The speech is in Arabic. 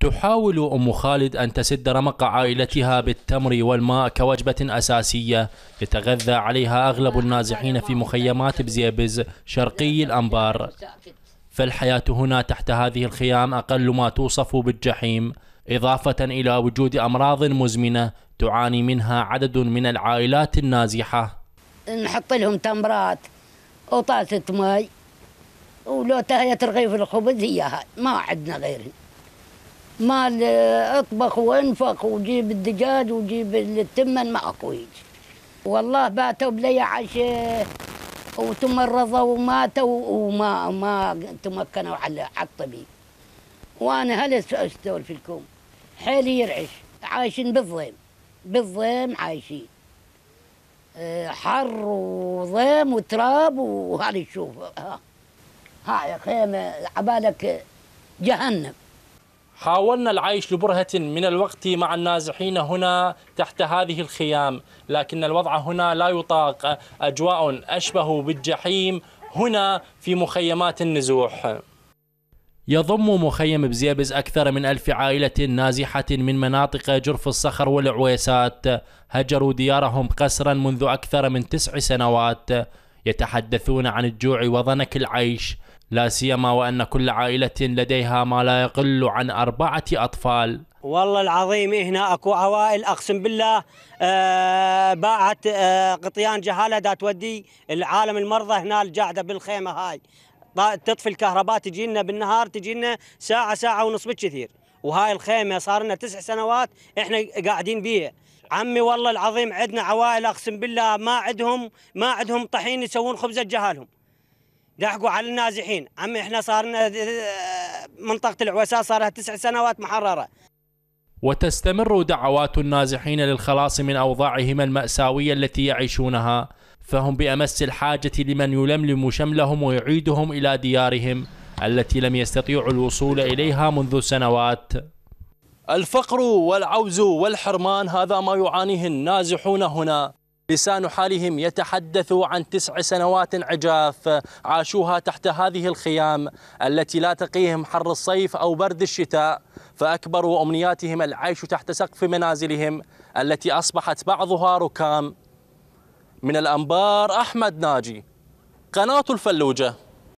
تحاول أم خالد أن تسد رمق عائلتها بالتمر والماء كوجبة أساسية يتغذى عليها أغلب النازحين في مخيمات بزيبز شرقي الأنبار فالحياة هنا تحت هذه الخيام أقل ما توصف بالجحيم إضافة إلى وجود أمراض مزمنة تعاني منها عدد من العائلات النازحة نحط لهم تمرات وطاسة مي ولو تهيت رغيف الخبز هي هاي ما عندنا غيرها مال آه، اطبخ وانفخ وجيب الدجاج وجيب التمن ما اكو والله باتوا بلي عش وتمرضوا وماتوا وما ما تمكنوا على الطبيب وانا هل استولف لكم حيل يرعش عايشين بالضيم بالضيم عايشين آه، حر وضيم وتراب وهذه شوف ها هاي خيمه عبالك جهنم حاولنا العيش لبرهة من الوقت مع النازحين هنا تحت هذه الخيام لكن الوضع هنا لا يطاق أجواء أشبه بالجحيم هنا في مخيمات النزوح يضم مخيم بزيبز أكثر من ألف عائلة نازحة من مناطق جرف الصخر والعويسات هجروا ديارهم قسرا منذ أكثر من تسع سنوات يتحدثون عن الجوع وضنك العيش لا سيما وأن كل عائلة لديها ما لا يقل عن أربعة أطفال والله العظيم هنا اكو عوائل اقسم بالله آه باعت آه قطيان جهاله دا تودي العالم المرضى هنا الجاعده بالخيمه هاي تطفي الكهرباء تجي لنا بالنهار تجي لنا ساعه ساعه ونص بالكثير وهاي الخيمه صار لنا تسع سنوات احنا قاعدين بيها عمي والله العظيم عندنا عوائل اقسم بالله ما عندهم ما عندهم طحين يسوون خبزه جهالهم دحقوا على النازحين عمي احنا صارنا منطقة العوساء صار لها تسع سنوات محررة وتستمر دعوات النازحين للخلاص من أوضاعهم المأساوية التي يعيشونها فهم بأمس الحاجة لمن يلملم شملهم ويعيدهم إلى ديارهم التي لم يستطيعوا الوصول إليها منذ سنوات الفقر والعوز والحرمان هذا ما يعانيه النازحون هنا لسان حالهم يتحدث عن تسع سنوات عجاف عاشوها تحت هذه الخيام التي لا تقيهم حر الصيف أو برد الشتاء فأكبر أمنياتهم العيش تحت سقف منازلهم التي أصبحت بعضها ركام من الأنبار أحمد ناجي قناة الفلوجة